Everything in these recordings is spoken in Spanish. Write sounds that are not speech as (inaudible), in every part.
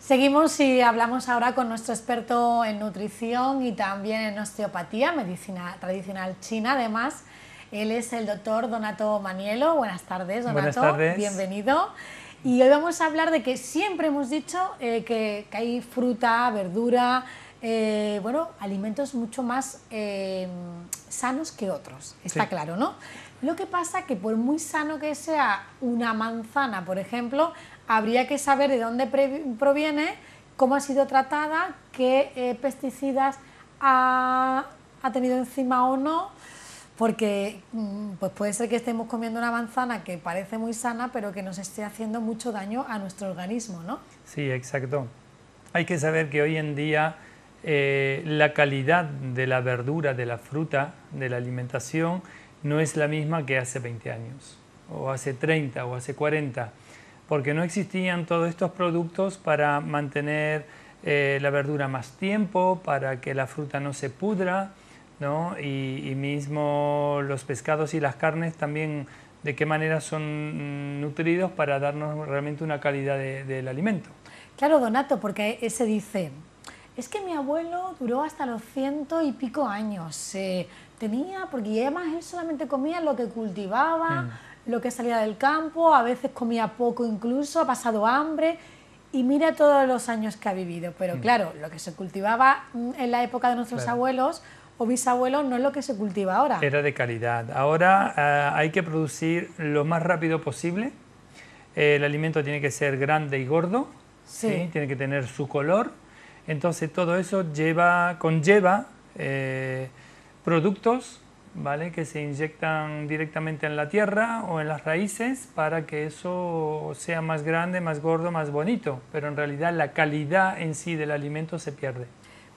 Seguimos y hablamos ahora con nuestro experto en nutrición y también en osteopatía, medicina tradicional china además. Él es el doctor Donato Manielo. Buenas tardes, Donato. Buenas tardes. Bienvenido. Y hoy vamos a hablar de que siempre hemos dicho eh, que, que, hay fruta, verdura, eh, bueno, alimentos mucho más eh, sanos que otros, está claro, ¿no? Lo que pasa que por muy sano que sea una manzana, por ejemplo, habría que saber de dónde proviene, cómo ha sido tratada, qué eh, pesticidas ha, ha, tenido encima o no, porque mm, pues puede ser que estemos comiendo una manzana que parece muy sana, pero que nos esté haciendo mucho daño a nuestro organismo, ¿no? Sí, exacto. Hay que saber que hoy en día eh, la calidad de la verdura, de la fruta, de la alimentación, no es la misma que hace 20 años, o hace 30, o hace 40, porque no existían todos estos productos para mantener eh, la verdura más tiempo, para que la fruta no se pudra, ¿no? Y, mismo los pescados y las carnes también de qué manera son mm, nutridos para darnos realmente una calidad del alimento. Claro, Donato, porque se dice, es que mi abuelo duró hasta los ciento y pico años. Eh, tenía, porque además él solamente comía lo que cultivaba, mm. lo que salía del campo, a veces comía poco incluso, ha pasado hambre. Y mira todos los años que ha vivido. Pero mm. claro, lo que se cultivaba mm, en la época de nuestros abuelos o bisabuelos no es lo que se cultiva ahora. Era de calidad. Ahora eh, hay que producir lo más rápido posible. el alimento tiene que ser grande y gordo, ¿sí? tiene que tener su color entonces todo eso conlleva eh, productos ¿vale? que se inyectan directamente en la tierra o en las raíces para que eso sea más grande, más gordo, más bonito, pero en realidad la calidad en sí del alimento se pierde.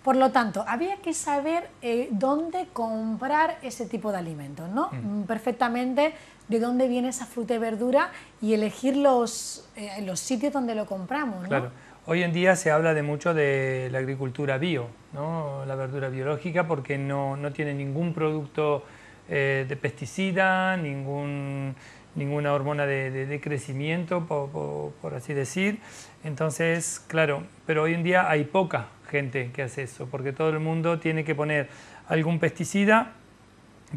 Por lo tanto, había que saber eh, dónde comprar ese tipo de alimentos, ¿no? Mm. Mm, perfectamente de dónde viene esa fruta y verdura y elegir los, eh, sitios donde lo compramos, ¿no? Hoy en día se habla de mucho de la agricultura bio, ¿no? la verdura biológica, porque no, tiene ningún producto eh, de pesticida, ningún, ninguna hormona de, crecimiento, por, así decir. Entonces, claro, pero hoy en día hay poca gente que hace eso, porque todo el mundo tiene que poner algún pesticida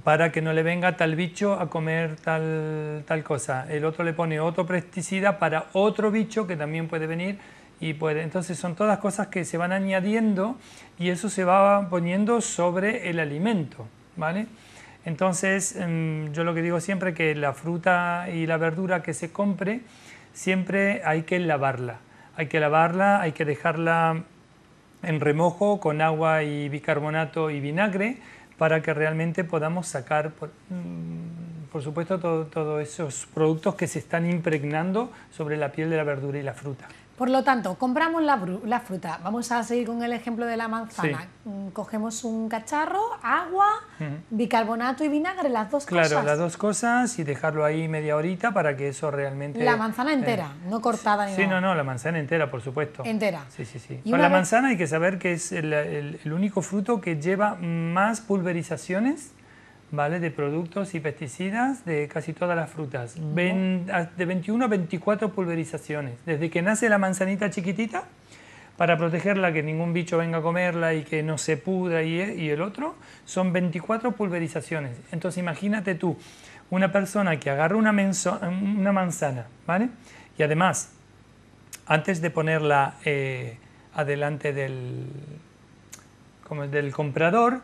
para que no le venga tal bicho a comer tal, tal cosa. El otro le pone otro pesticida para otro bicho que también puede venir y Entonces son todas cosas que se van añadiendo y eso se va poniendo sobre el alimento, ¿vale? Entonces em, yo lo que digo siempre que la fruta y la verdura que se compre siempre hay que lavarla, hay que lavarla, hay que dejarla en remojo con agua y bicarbonato y vinagre para que realmente podamos sacar, por, mm, supuesto, todos esos productos que se están impregnando sobre la piel de la verdura y la fruta. Por lo tanto, compramos la, fruta. Vamos a seguir con el ejemplo de la manzana. Mm, cogemos un cacharro, agua, bicarbonato y vinagre, las dos cosas. Claro, las dos cosas y dejarlo ahí media horita para que eso realmente... La manzana eh, entera, no cortada ni Sí, no, no, la manzana entera, por supuesto. Entera. Sí, sí, sí. Con la manzana hay que saber que es el único fruto que lleva más pulverizaciones ¿vale? de productos y pesticidas de casi todas las frutas. Ah, de 21 a 24 pulverizaciones. Desde que nace la manzanita chiquitita, para protegerla, que ningún bicho venga a comerla y que no se pudra y, el otro, son 24 pulverizaciones. Entonces imagínate tú, una persona que agarra una, una manzana, ¿vale? Y además, antes de ponerla eh, adelante del, como del comprador,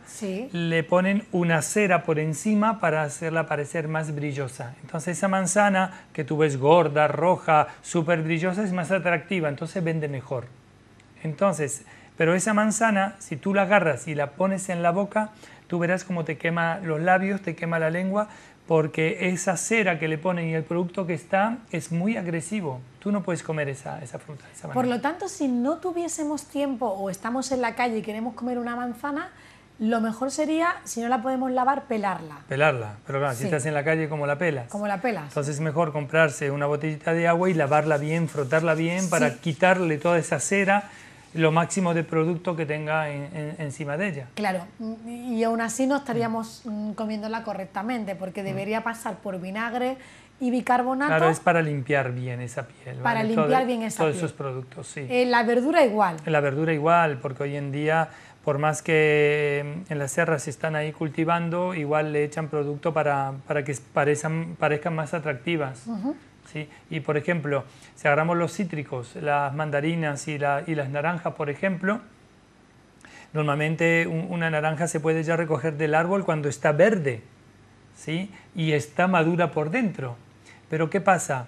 le ponen una cera por encima para hacerla parecer más brillosa. Entonces esa manzana que tú ves gorda, roja, súper brillosa, es más atractiva, entonces vende mejor. Entonces, pero esa manzana, si tú la agarras y la pones en la boca, tú verás cómo te quema los labios, te quema la lengua, porque esa cera que le ponen y el producto que está es muy agresivo. Tú no puedes comer esa, esa fruta. Esa Por lo tanto, si no tuviésemos tiempo o estamos en la calle y queremos comer una manzana, lo mejor sería, si no la podemos lavar, pelarla. Pelarla, pero claro, si estás en la calle, ¿cómo la pelas? Como la pelas. Entonces es mejor comprarse una botellita de agua y lavarla bien, frotarla bien para quitarle toda esa cera lo máximo de producto que tenga encima de ella. Claro, y aún así no estaríamos mm, comiéndola correctamente, porque mm. debería pasar por vinagre y bicarbonato. Claro, es para limpiar bien esa piel. Para limpiar bien esa piel. Todos esos productos, sí. Eh, la verdura igual. La verdura igual, porque hoy en día, por más que mm, en las sierras se están ahí cultivando, igual le echan producto para, para que parezcan, más atractivas. Ajá. Y por ejemplo, si agarramos los cítricos, las mandarinas y, las naranjas, por ejemplo, normalmente una naranja se puede ya recoger del árbol cuando está verde ¿sí? y está madura por dentro. Pero ¿qué pasa?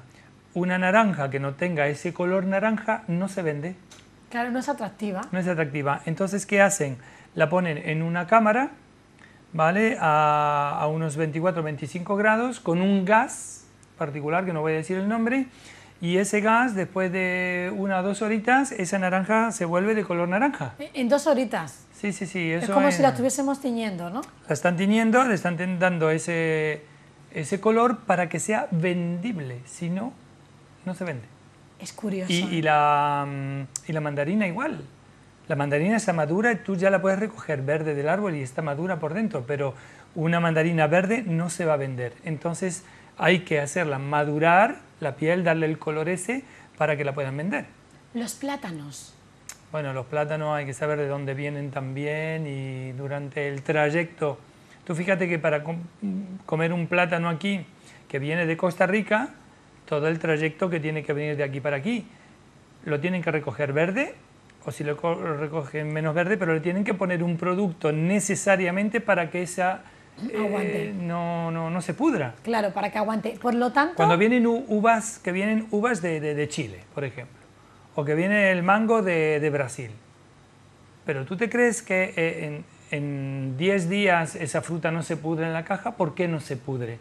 Una naranja que no tenga ese color naranja no se vende. Claro, no es atractiva. No es atractiva. Entonces, ¿qué hacen? La ponen en una cámara, ¿vale? A, a unos 24, 25 grados, con un gas, particular que no voy a decir el nombre. Y ese gas, después de una o dos horitas, esa naranja se vuelve de color naranja. ¿En dos horitas? Sí, sí, sí. es como si la estuviésemos tiñendo, ¿no? La están tiñendo, le están dando ese, ese color para que sea vendible. Si no, no se vende. Es curioso. Y, y, ¿eh? la, mm, y la mandarina igual. La mandarina está madura y tú ya la puedes recoger verde del árbol y está madura por dentro, pero una mandarina verde no se va a vender. Entonces hay que hacerla madurar la piel, darle el color ese para que la puedan vender. Los plátanos. Bueno, los plátanos hay que saber de dónde vienen también y durante el trayecto. Tú fíjate que para comer un plátano aquí, que viene de Costa Rica, todo el trayecto que tiene que venir de aquí para aquí, lo tienen que recoger verde o si lo recogen menos verde, pero le tienen que poner un producto necesariamente para que esa eh, aguante. no, no, no se pudra. Claro, para que aguante. Por lo tanto... Cuando vienen uvas, que vienen uvas de, Chile, por ejemplo, o que viene el mango de, de Brasil, pero tú te crees que eh, en 10 días esa fruta no se pudre en la caja, ¿por qué no se pudre?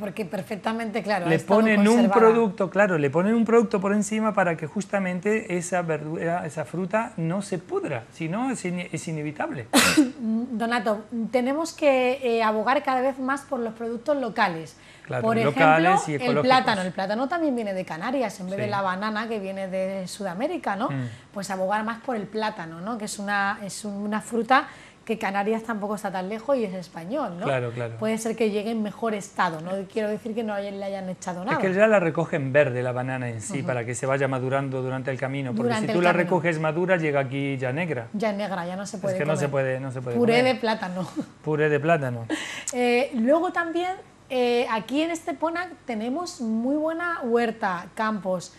Porque perfectamente, claro. Le ponen un producto, claro, le ponen un producto por encima para que justamente esa verdura, esa fruta no se pudra, si no es, inevitable. (coughs) Mm, Donato, tenemos que eh, abogar cada vez más por los productos locales. por ejemplo, el plátano. El plátano también viene de Canarias, en vez de la banana que viene de Sudamérica, ¿no? Mm. Pues abogar más por el plátano, ¿no? Que es una, es una fruta que Canarias tampoco está tan lejos y es español, ¿no? Claro, claro. Puede ser que llegue en mejor estado, no quiero decir que no le hayan echado nada. Es que ya la recogen verde la banana en sí, para que se vaya madurando durante el camino, porque si tú la recoges madura llega aquí ya negra. Ya negra, ya no se puede Es que no se puede, no se puede Puré de plátano. (laughs) Puré de plátano. (laughs) Eh, luego también, eh, aquí en Estepona tenemos muy buena huerta, campos.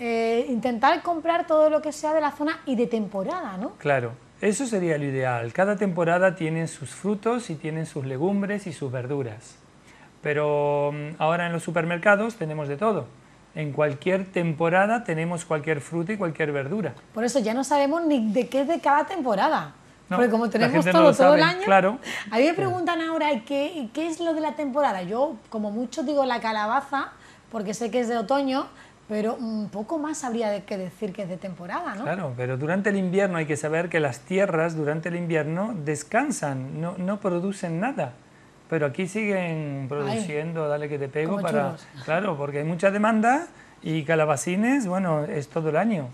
Eh, intentar comprar todo lo que sea de la zona y de temporada, ¿no? Claro. Eso sería lo ideal. Cada temporada tienen sus frutos y tienen sus legumbres y sus verduras. Pero mm, ahora en los supermercados tenemos de todo. En cualquier temporada tenemos cualquier fruta y cualquier verdura. Por eso ya no sabemos ni de qué es de cada temporada. Porque como tenemos todo, el año. Claro. A mí me preguntan ahora, qué, ¿qué es lo de la temporada? Yo, como mucho, digo la calabaza, porque sé que es de otoño, pero un poco más habría que decir que es de temporada, ¿no? Claro, pero durante el invierno hay que saber que las tierras durante el invierno descansan, no, producen nada. Pero aquí siguen produciendo, dale que te pego para. Claro, porque hay mucha demanda y calabacines, bueno, es todo el año.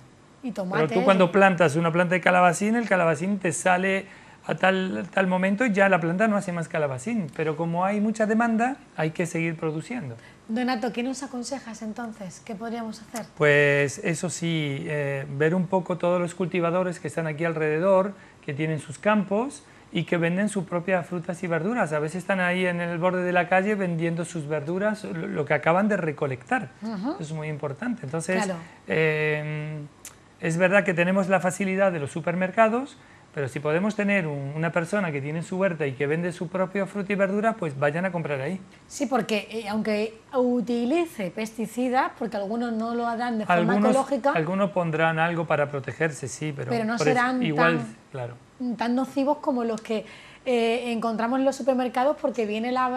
Y tomate. Pero tú cuando plantas una planta de calabacín, el calabacín te sale a tal, tal momento ya la planta no hace más calabacín, pero como hay mucha demanda, hay que seguir produciendo. Donato, ¿qué nos aconsejas entonces? ¿Qué podríamos hacer? Pues eso sí, eh, ver un poco todos los cultivadores que están aquí alrededor, que tienen sus campos y que venden sus propias frutas y verduras. A veces están ahí en el borde de la calle vendiendo sus verduras, lo que acaban de recolectar. es muy importante. Entonces, eh, es verdad que tenemos la facilidad de los supermercados, pero si podemos tener una persona que tiene su huerta y que vende su propio fruto y verduras, pues vayan a comprar ahí. Sí, porque eh, aunque utilice pesticidas, porque algunos no lo harán de forma ecológica. Algunos pondrán algo para protegerse, sí, pero, no serán igual, tan, claro. tan nocivos como los que eh, encontramos en los supermercados, porque viene la,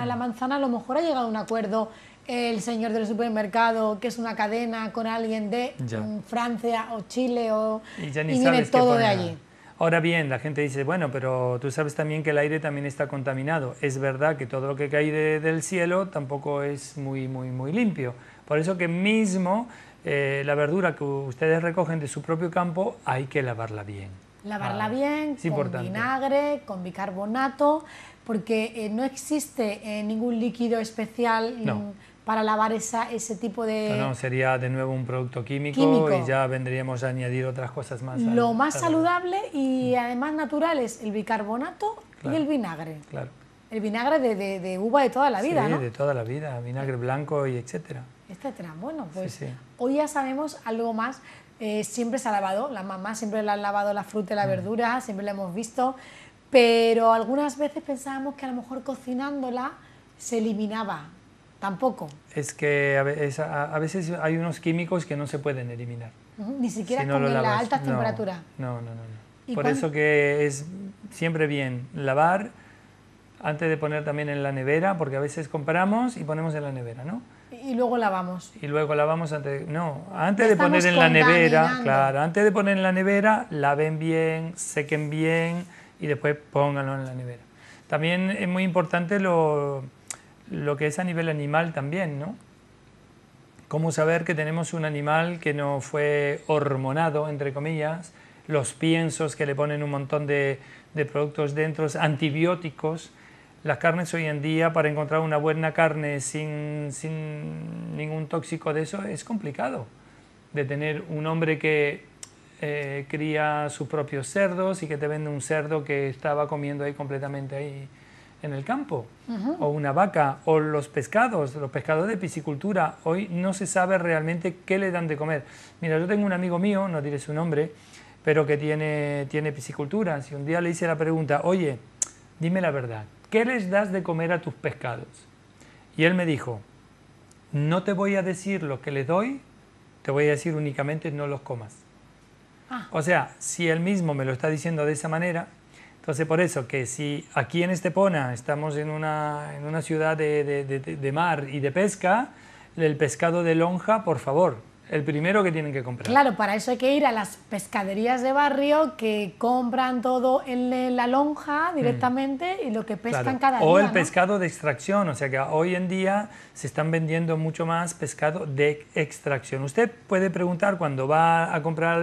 mm. manzana, a lo mejor ha llegado a un acuerdo el señor del supermercado, que es una cadena con alguien de mm, Francia o Chile o, y viene todo de allí. Ahora bien, la gente dice, bueno, pero tú sabes también que el aire también está contaminado. Es verdad que todo lo que cae del cielo tampoco es muy, muy, muy limpio. Por eso que mismo eh, la verdura que ustedes recogen de su propio campo hay que lavarla bien. Lavarla ah, bien, con vinagre, con bicarbonato, porque eh, no existe eh, ningún líquido especial. No para lavar esa, ese tipo de... No, sería de nuevo un producto químico, y ya vendríamos a añadir otras cosas más. Lo más saludable y mm. además natural es el bicarbonato y el vinagre. Claro. El vinagre de, uva de toda la vida, sí, de toda la vida, vinagre blanco y etcétera. Etcétera, bueno, pues hoy ya sabemos algo más. Eh, siempre se ha lavado, las mamás siempre le han lavado la fruta y la mm. verdura, siempre la hemos visto, pero algunas veces pensábamos que a lo mejor cocinándola se eliminaba Tampoco. Es que a, veces hay unos químicos que no se pueden eliminar. Ni siquiera con las altas No, no, no. Por eso que es siempre bien lavar antes de poner también en la nevera, porque a veces compramos y ponemos en la nevera, ¿no? Y luego lavamos. Y luego lavamos antes de, no, antes de poner en la nevera, claro, antes de poner en la nevera, laven bien, sequen bien y después pónganlo en la nevera. También es muy importante lo, lo que es a nivel animal también, ¿no? ¿Cómo saber que tenemos un animal que no fue hormonado, entre comillas? Los piensos que le ponen un montón de, productos dentro, antibióticos. Las carnes hoy en día, para encontrar una buena carne sin, sin ningún tóxico de eso, es complicado. De tener un hombre que eh, cría sus propios cerdos y que te vende un cerdo que estaba comiendo ahí completamente ahí en el campo, o una vaca, o los pescados, los pescados de piscicultura, hoy no se sabe realmente qué le dan de comer. Mira, yo tengo un amigo mío, no diré su nombre, pero que tiene, tiene piscicultura, si un día le hice la pregunta, oye, dime la verdad, ¿qué les das de comer a tus pescados? Y él me dijo, no te voy a decir lo que le doy, te voy a decir únicamente no los comas. Ah. O sea, si él mismo me lo está diciendo de esa manera, entonces, por eso, que si aquí en Estepona estamos en una, en una ciudad de, de, mar y de pesca, el pescado de lonja, por favor, el primero que tienen que comprar. Claro, para eso hay que ir a las pescaderías de barrio que compran todo en la lonja mm. directamente y lo que pescan cada día. O el pescado de extracción, o sea que hoy en día se están vendiendo mucho más pescado de extracción. Usted puede preguntar cuando va a comprar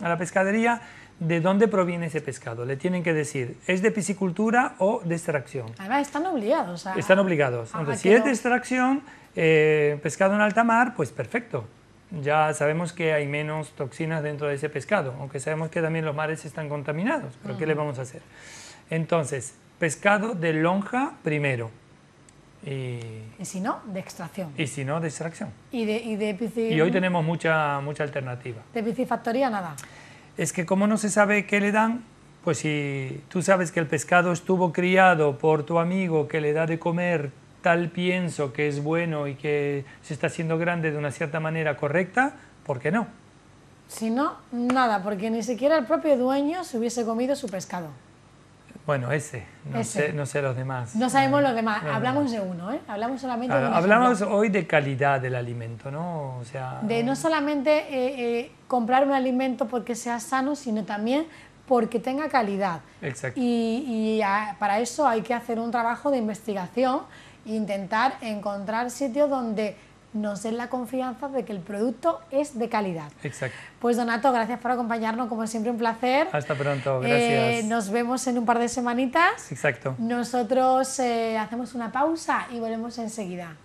a la pescadería de dónde proviene ese pescado. Le tienen que decir, ¿es de piscicultura o de extracción? Además, están obligados. Están obligados. Ah, ah, si es de extracción, eh, pescado en alta mar, pues perfecto. Ya sabemos que hay menos toxinas dentro de ese pescado, aunque sabemos que también los mares están contaminados, pero ¿qué le vamos a hacer? Entonces, pescado de lonja primero. Y, si no, de extracción. Y si no, de extracción. Y, y, hoy tenemos mucha, mucha alternativa. ¿De piscifactoría nada? es que como no se sabe qué le dan, pues si tú sabes que el pescado estuvo criado por tu amigo que le da de comer tal pienso que es bueno y que se está haciendo grande de una cierta manera correcta, ¿por qué no? Si no, nada, porque ni siquiera el propio dueño se hubiese comido su pescado. Bueno, ese, no, Sé, los demás. No sabemos los demás, hablamos de uno, ¿eh? hablamos solamente Hablamos hoy de calidad del alimento, ¿no? O sea, de no solamente eh, eh, comprar un alimento porque sea sano, sino también porque tenga calidad. Exacto. Y, y para eso hay que hacer un trabajo de investigación e intentar encontrar sitios donde nos den la confianza de que el producto es de calidad. Exacto. Pues Donato, gracias por acompañarnos, como siempre un placer. Hasta pronto, eh, gracias. nos vemos en un par de semanitas. Exacto. Nosotros eh, hacemos una pausa y volvemos enseguida.